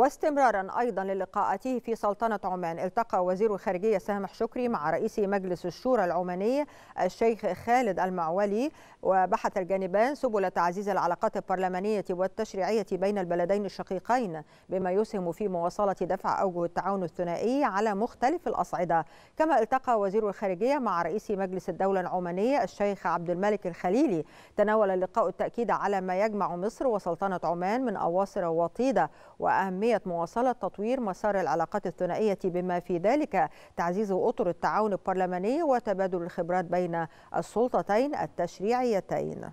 واستمرارا أيضا للقاءاته في سلطنة عمان التقى وزير الخارجية سامح شكري مع رئيس مجلس الشورى العماني الشيخ خالد المعولي وبحث الجانبان سبل تعزيز العلاقات البرلمانية والتشريعية بين البلدين الشقيقين بما يسهم في مواصلة دفع أوجه التعاون الثنائي على مختلف الأصعدة كما التقى وزير الخارجية مع رئيس مجلس الدولة العمانية الشيخ عبد الملك الخليلي تناول اللقاء التأكيد على ما يجمع مصر وسلطنة عمان من أواصر وطيدة وأهمية أهمية مواصلة تطوير مسار العلاقات الثنائية بما في ذلك تعزيز أطر التعاون البرلماني وتبادل الخبرات بين السلطتين التشريعيتين